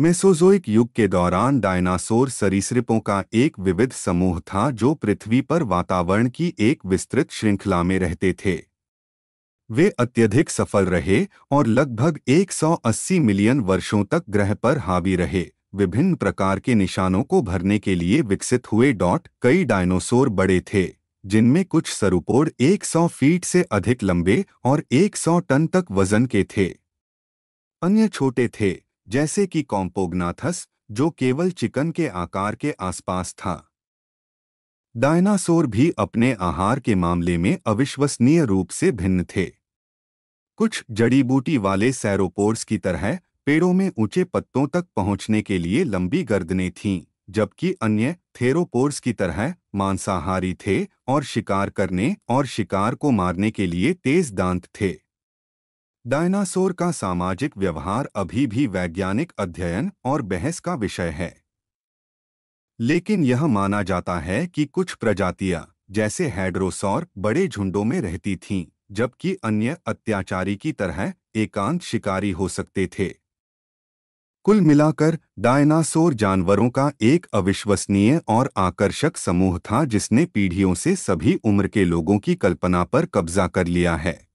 Mesozoic युग के दौरान डायनासोर सरीसृपों का एक विविध समूह था जो पृथ्वी पर वातावरण की एक विस्तृत श्रृंखला में रहते थे वे अत्यधिक सफल रहे और लगभग 180 मिलियन वर्षों तक ग्रह पर हावी रहे विभिन्न प्रकार के निशानों को भरने के लिए विकसित हुए डॉट कई डायनासोर बड़े थे जिनमें कुछ सरुपोड 100 फीट से अधिक लंबे और 100 टन तक वजन के थे अन्य छोटे थे जैसे कि कॉम्पोगनाथस जो केवल चिकन के आकार के आसपास था डायनासोर भी अपने आहार के मामले में अविश्वसनीय रूप से भिन्न थे कुछ जड़ी बूटी वाले सैरोपोर्स की तरह पेड़ों में ऊंचे पत्तों तक पहुंचने के लिए लंबी गर्दनें थीं जबकि अन्य थेरोपोर्स की तरह मांसाहारी थे और शिकार करने और शिकार को मारने के लिए तेज दांत थे डायनासोर का सामाजिक व्यवहार अभी भी वैज्ञानिक अध्ययन और बहस का विषय है लेकिन यह माना जाता है कि कुछ प्रजातियां जैसे हैड्रोसौर बड़े झुंडों में रहती थीं जबकि अन्य अत्याचारी की तरह एकांत शिकारी हो सकते थे कुल मिलाकर डायनासोर जानवरों का एक अविश्वसनीय और आकर्षक समूह था जिसने पीढ़ियों से सभी उम्र के लोगों की कल्पना पर कब्जा कर लिया है